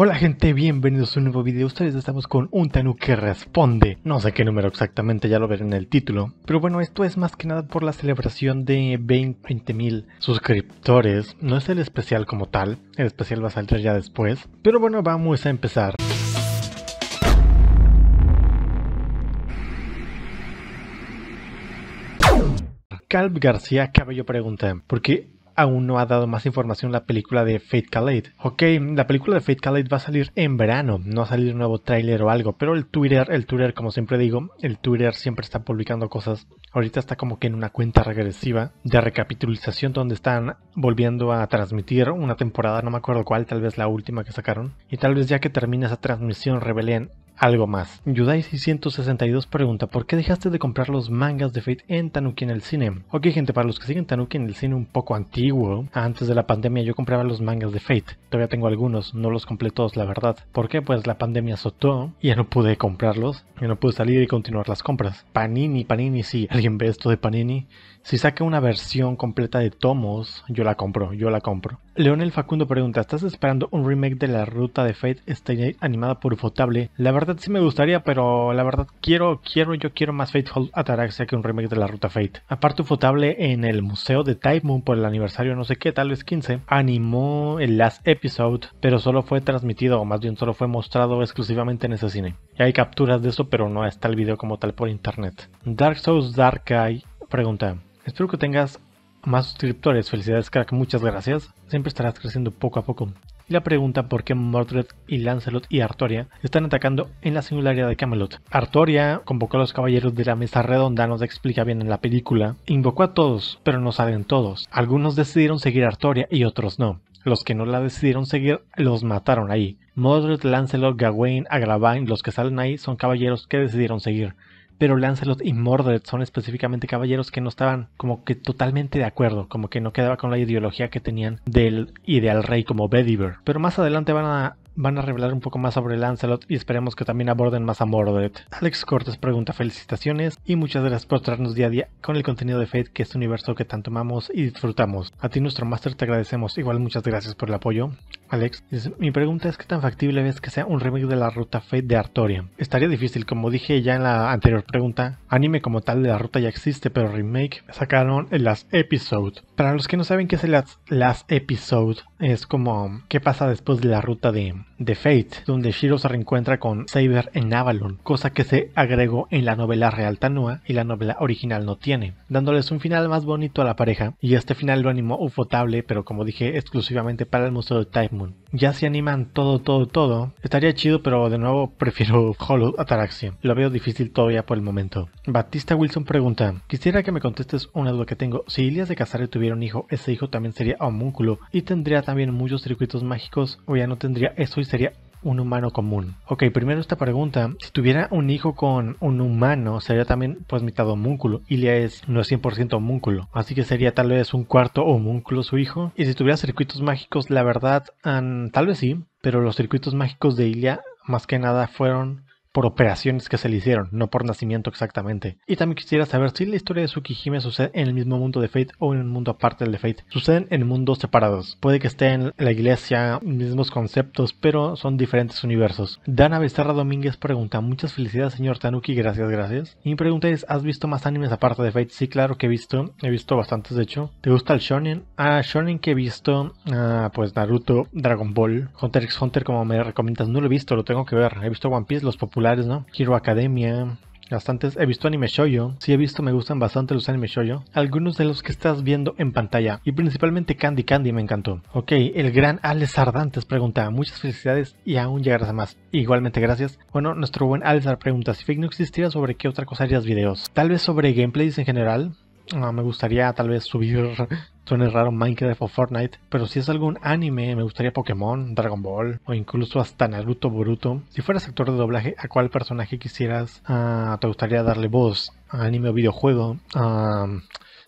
Hola gente, bienvenidos a un nuevo video. Ustedes estamos con un Tanu que responde. No sé qué número exactamente, ya lo veré en el título. Pero bueno, esto es más que nada por la celebración de 20.000 suscriptores. No es el especial como tal, el especial va a salir ya después. Pero bueno, vamos a empezar. Calp García Cabello pregunta, ¿por qué aún no ha dado más información la película de Fate Khaled. Ok, la película de Fate Khaled va a salir en verano, no va a salir un nuevo tráiler o algo, pero el Twitter, el Twitter como siempre digo, el Twitter siempre está publicando cosas. Ahorita está como que en una cuenta regresiva de recapitulización donde están volviendo a transmitir una temporada, no me acuerdo cuál, tal vez la última que sacaron. Y tal vez ya que termina esa transmisión revelen algo más. Yudai662 pregunta, ¿por qué dejaste de comprar los mangas de Fate en Tanuki en el cine? Ok gente, para los que siguen Tanuki en el cine un poco antiguo, antes de la pandemia yo compraba los mangas de Fate. Todavía tengo algunos, no los compré todos la verdad. ¿Por qué? Pues la pandemia azotó y ya no pude comprarlos, ya no pude salir y continuar las compras. Panini, Panini, sí, alguien ve esto de Panini. Si saca una versión completa de tomos, yo la compro, yo la compro. Leonel Facundo pregunta, ¿estás esperando un remake de la ruta de Fate? Está animada por Ufotable. La verdad si sí me gustaría, pero la verdad quiero, quiero, yo quiero más faithful Ataraxia que un remake de la Ruta Fate. Aparte, fotable en el Museo de Type Moon por el aniversario no sé qué, tal vez 15, animó el Last Episode, pero solo fue transmitido, o más bien solo fue mostrado exclusivamente en ese cine. Y hay capturas de eso, pero no está el video como tal por internet. Dark Souls Dark Eye pregunta, espero que tengas más suscriptores. Felicidades, crack. Muchas gracias. Siempre estarás creciendo poco a poco y la pregunta por qué Mordred y Lancelot y Artoria están atacando en la singularidad de Camelot. Artoria convocó a los caballeros de la mesa redonda, nos explica bien en la película, invocó a todos, pero no salen todos. Algunos decidieron seguir a Artoria y otros no. Los que no la decidieron seguir los mataron ahí. Mordred, Lancelot, Gawain, Agravain, los que salen ahí son caballeros que decidieron seguir pero Lancelot y Mordred son específicamente caballeros que no estaban como que totalmente de acuerdo, como que no quedaba con la ideología que tenían del ideal rey como Bedivere. Pero más adelante van a van a revelar un poco más sobre Lancelot y esperemos que también aborden más a Mordred. Alex Cortes pregunta felicitaciones y muchas gracias por traernos día a día con el contenido de Fate, que es un universo que tanto amamos y disfrutamos. A ti nuestro máster te agradecemos, igual muchas gracias por el apoyo. Alex, mi pregunta es qué tan factible ves que sea un remake de la Ruta Fate de Artoria. Estaría difícil, como dije ya en la anterior pregunta, anime como tal de la ruta ya existe, pero remake sacaron las episode. Para los que no saben qué es las, las episode, es como qué pasa después de la ruta de, de Fate, donde Shiro se reencuentra con Saber en Avalon, cosa que se agregó en la novela real Tanua y la novela original no tiene, dándoles un final más bonito a la pareja, y este final lo animó Ufotable, pero como dije, exclusivamente para el Museo de Time ya se animan todo, todo, todo, estaría chido, pero de nuevo prefiero Hollow Ataraxia. Lo veo difícil todavía por el momento. Batista Wilson pregunta, quisiera que me contestes una duda que tengo. Si Ilias de casare tuviera un hijo, ese hijo también sería homúnculo y tendría también muchos circuitos mágicos o ya no tendría eso y sería un humano común? Ok, primero esta pregunta. Si tuviera un hijo con un humano, sería también pues mitad homúnculo. Ilia es no es 100% homúnculo, así que sería tal vez un cuarto homúnculo su hijo. Y si tuviera circuitos mágicos, la verdad, tal vez sí, pero los circuitos mágicos de Ilia más que nada fueron por operaciones que se le hicieron, no por nacimiento exactamente. Y también quisiera saber si la historia de Tsukihime sucede en el mismo mundo de Fate o en un mundo aparte del de Fate. Suceden en mundos separados. Puede que esté en la iglesia, mismos conceptos, pero son diferentes universos. Dana Becerra Domínguez pregunta, muchas felicidades señor Tanuki, gracias, gracias. Y mi pregunta es, ¿has visto más animes aparte de Fate? Sí, claro que he visto, he visto bastantes de hecho. ¿Te gusta el shonen? Ah, shonen que he visto, ah, pues Naruto, Dragon Ball, Hunter x Hunter como me recomiendas, no lo he visto, lo tengo que ver. He visto One Piece, los populares ¿no? Hero Academia, bastantes. He visto anime shoyo. si he visto, me gustan bastante los anime shoyo. Algunos de los que estás viendo en pantalla. Y principalmente Candy Candy me encantó. Ok, el gran Alex Ardantes pregunta. Muchas felicidades y aún llegarás a más. Igualmente gracias. Bueno, nuestro buen Alex pregunta. Si Fake no existiera, ¿sobre qué otra cosa harías videos? Tal vez sobre gameplays en general. Ah, me gustaría tal vez subir son raro Minecraft o Fortnite, pero si es algún anime, me gustaría Pokémon, Dragon Ball o incluso hasta Naruto Boruto. Si fueras actor de doblaje, ¿a cuál personaje quisieras, ah, te gustaría darle voz? ¿A anime o videojuego? Ah,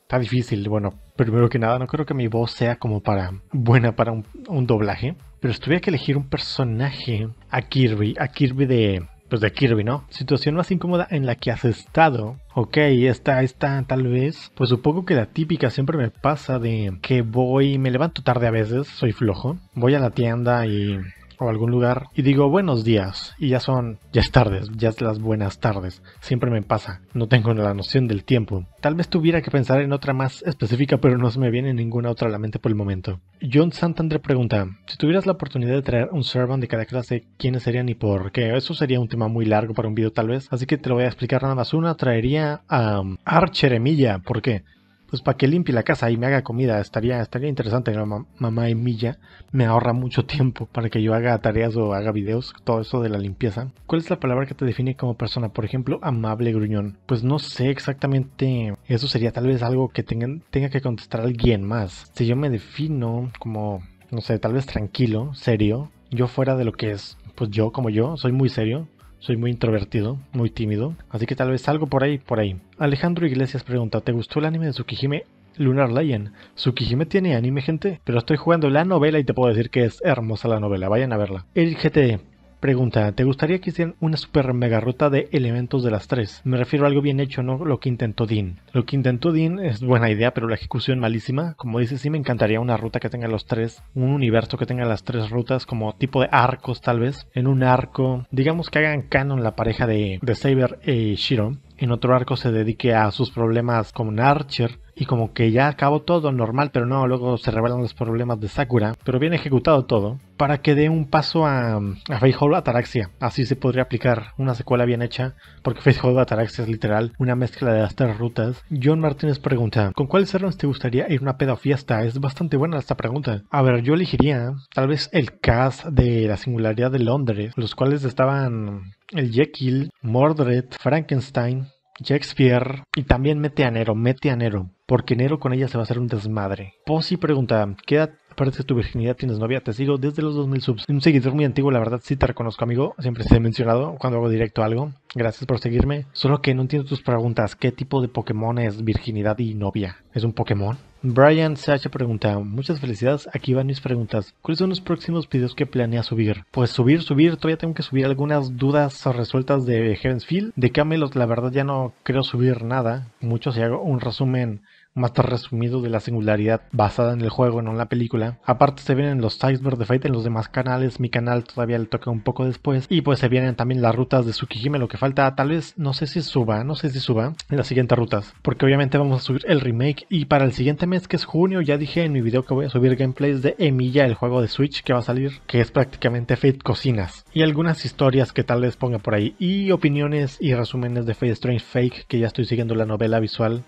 está difícil, bueno, primero que nada, no creo que mi voz sea como para buena para un, un doblaje. Pero si tuviera que elegir un personaje, a Kirby, a Kirby de pues de Kirby, ¿no? Situación más incómoda en la que has estado. Ok, esta, está, tal vez. Pues supongo que la típica siempre me pasa de que voy, me levanto tarde a veces, soy flojo. Voy a la tienda y o algún lugar y digo buenos días y ya son, ya es tardes, ya es las buenas tardes. Siempre me pasa, no tengo la noción del tiempo. Tal vez tuviera que pensar en otra más específica, pero no se me viene ninguna otra a la mente por el momento. John Santander pregunta, si tuvieras la oportunidad de traer un servant de cada clase, ¿quiénes serían y por qué? Eso sería un tema muy largo para un video tal vez, así que te lo voy a explicar nada más. Una traería a um, Archeremilla, ¿por qué? pues para que limpie la casa y me haga comida, estaría, estaría interesante, que mamá Emilia me ahorra mucho tiempo para que yo haga tareas o haga videos, todo eso de la limpieza. ¿Cuál es la palabra que te define como persona? Por ejemplo, amable gruñón. Pues no sé exactamente, eso sería tal vez algo que tenga que contestar alguien más. Si yo me defino como, no sé, tal vez tranquilo, serio, yo fuera de lo que es, pues yo como yo, soy muy serio, soy muy introvertido, muy tímido, así que tal vez salgo por ahí, por ahí. Alejandro Iglesias pregunta, ¿te gustó el anime de Tsukihime Lunar Lion? Tsukihime tiene anime, gente, pero estoy jugando la novela y te puedo decir que es hermosa la novela, vayan a verla. Eric GTE, Pregunta, ¿te gustaría que hicieran una super mega ruta de elementos de las tres? Me refiero a algo bien hecho, ¿no? Lo que intentó Dean. Lo que intentó Dean es buena idea, pero la ejecución malísima. Como dices, sí me encantaría una ruta que tenga los tres, un universo que tenga las tres rutas, como tipo de arcos tal vez. En un arco, digamos que hagan canon la pareja de, de Saber y Shiro. En otro arco se dedique a sus problemas como un Archer y como que ya acabó todo normal, pero no, luego se revelan los problemas de Sakura, pero bien ejecutado todo, para que dé un paso a, a Ataraxia. Así se podría aplicar una secuela bien hecha, porque Faithful Ataraxia es literal una mezcla de las tres rutas. John Martínez pregunta, ¿con cuáles Cernos te gustaría ir una pedofiesta? Es bastante buena esta pregunta. A ver, yo elegiría tal vez el cast de la singularidad de Londres, los cuales estaban el Jekyll, Mordred, Frankenstein, Shakespeare y también mete a Nero, mete a Nero, porque Nero con ella se va a hacer un desmadre. Posey pregunta, ¿qué edad parece tu virginidad tienes novia? Te sigo desde los 2000 subs. Un seguidor muy antiguo, la verdad sí te reconozco amigo, siempre se he mencionado cuando hago directo algo. Gracias por seguirme. Solo que no entiendo tus preguntas, ¿qué tipo de Pokémon es virginidad y novia? ¿Es un Pokémon? Brian CH pregunta, muchas felicidades, aquí van mis preguntas. ¿Cuáles son los próximos videos que planea subir? Pues subir, subir, todavía tengo que subir algunas dudas resueltas de Heaven's De Camelot la verdad ya no creo subir nada, mucho si hago un resumen más resumido de la singularidad basada en el juego, no en la película. Aparte se vienen los icebergs de Fate en los demás canales, mi canal todavía le toca un poco después. Y pues se vienen también las rutas de Tsukihime, lo que falta tal vez, no sé si suba, no sé si suba en las siguientes rutas. Porque obviamente vamos a subir el remake y para el siguiente mes que es junio ya dije en mi video que voy a subir gameplays de Emilia, el juego de Switch que va a salir, que es prácticamente Fate Cocinas. Y algunas historias que tal vez ponga por ahí y opiniones y resúmenes de Fate Strange Fake que ya estoy siguiendo la novela visual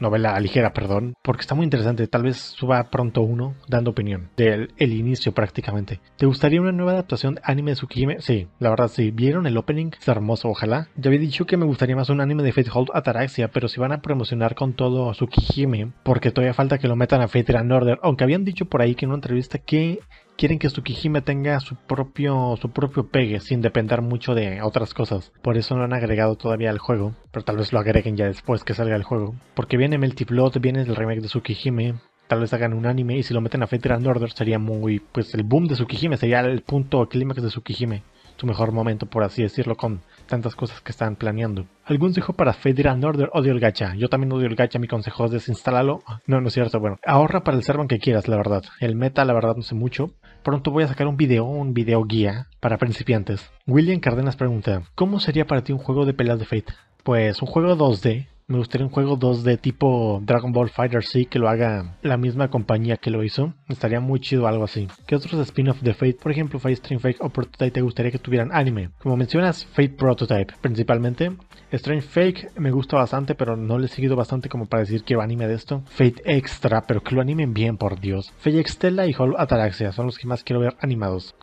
novela ligera, perdón, porque está muy interesante. Tal vez suba pronto uno dando opinión del el inicio prácticamente. ¿Te gustaría una nueva adaptación de anime de Tsukihime? Sí, la verdad sí. ¿Vieron el opening? Está hermoso, ojalá. Ya había dicho que me gustaría más un anime de Fate Hold Ataraxia, pero si van a promocionar con todo Tsukihime, porque todavía falta que lo metan a Fate Grand Order, aunque habían dicho por ahí que en una entrevista que quieren que Tsukihime tenga su propio, su propio pegue sin depender mucho de otras cosas. Por eso no han agregado todavía al juego, pero tal vez lo agreguen ya después que salga el juego. Porque viene Multiplot, viene el remake de Tsukihime, tal vez hagan un anime y si lo meten a Fate Grand Order sería muy, pues el boom de Tsukihime, sería el punto clímax de Tsukihime, su mejor momento por así decirlo con tantas cosas que están planeando. Algunos dijo para Federal Order Odio el gacha. Yo también odio el gacha. Mi consejo es desinstalarlo No, no es cierto. Bueno, ahorra para el servan que quieras, la verdad. El meta, la verdad, no sé mucho. Pronto voy a sacar un video, un video guía para principiantes. William Cardenas pregunta, ¿cómo sería para ti un juego de peleas de Fate? Pues un juego 2D me gustaría un juego 2D tipo Dragon Ball Fighter Z que lo haga la misma compañía que lo hizo. Estaría muy chido algo así. ¿Qué otros spin-off de Fate, por ejemplo Fate Strange Fake o Prototype, te gustaría que tuvieran anime? Como mencionas, Fate Prototype principalmente. Strange Fake me gusta bastante, pero no le he seguido bastante como para decir quiero anime de esto. Fate Extra, pero que lo animen bien, por Dios. Fate Extella y Hall Ataraxia son los que más quiero ver animados.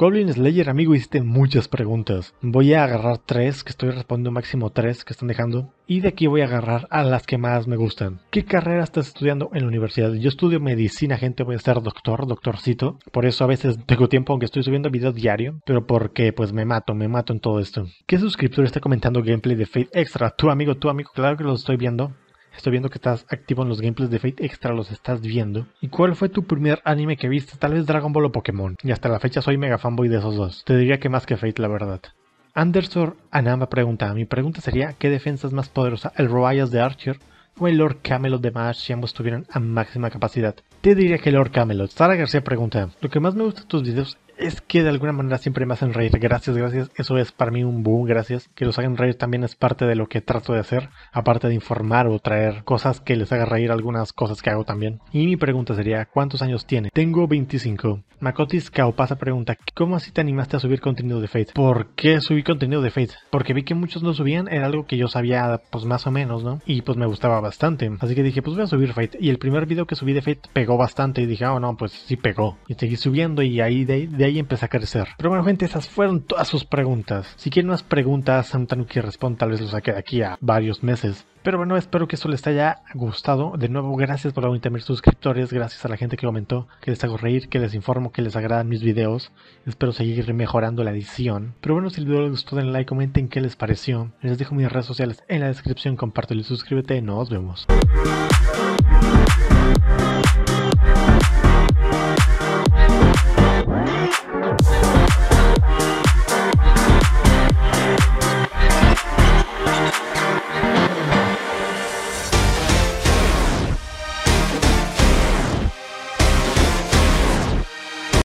Goblin Slayer, amigo, hiciste muchas preguntas. Voy a agarrar tres, que estoy respondiendo máximo tres que están dejando. Y de aquí voy a agarrar a las que más me gustan. ¿Qué carrera estás estudiando en la universidad? Yo estudio medicina, gente, voy a ser doctor, doctorcito. Por eso a veces tengo tiempo, aunque estoy subiendo video diario. Pero porque pues me mato, me mato en todo esto. ¿Qué suscriptor está comentando gameplay de Fate Extra? Tu amigo, tu amigo, claro que lo estoy viendo. Estoy viendo que estás activo en los gameplays de Fate Extra, los estás viendo. ¿Y cuál fue tu primer anime que viste? Tal vez Dragon Ball o Pokémon. Y hasta la fecha soy mega fanboy de esos dos. Te diría que más que Fate, la verdad. Anderson Anama pregunta, mi pregunta sería, ¿qué defensa es más poderosa, el Robayas de Archer o el Lord Camelot de Mash si ambos tuvieran a máxima capacidad? Te diría que Lord Camelot. Sara García pregunta, lo que más me gusta de tus videos es que de alguna manera siempre me hacen reír. Gracias, gracias. Eso es para mí un boom, gracias. Que los hagan reír también es parte de lo que trato de hacer, aparte de informar o traer cosas que les haga reír, algunas cosas que hago también. Y mi pregunta sería, ¿cuántos años tiene? Tengo 25. Makotis pasa pregunta, ¿cómo así te animaste a subir contenido de Fate? ¿Por qué subí contenido de Fate? Porque vi que muchos no subían, era algo que yo sabía pues más o menos, ¿no? Y pues me gustaba bastante. Así que dije, pues voy a subir Fate. Y el primer video que subí de Fate pegó bastante y dije, oh no, pues sí pegó. Y seguí subiendo y ahí de, de y empecé a crecer. Pero bueno, gente, esas fueron todas sus preguntas. Si quieren más preguntas, Santanuki Respond tal vez lo saque de aquí a varios meses. Pero bueno, espero que esto les haya gustado. De nuevo, gracias por la mil suscriptores, gracias a la gente que comentó, que les hago reír, que les informo, que les agradan mis videos. Espero seguir mejorando la edición. Pero bueno, si el video les gustó, denle like, comenten qué les pareció. Les dejo mis redes sociales en la descripción, compártelo y suscríbete. Nos vemos.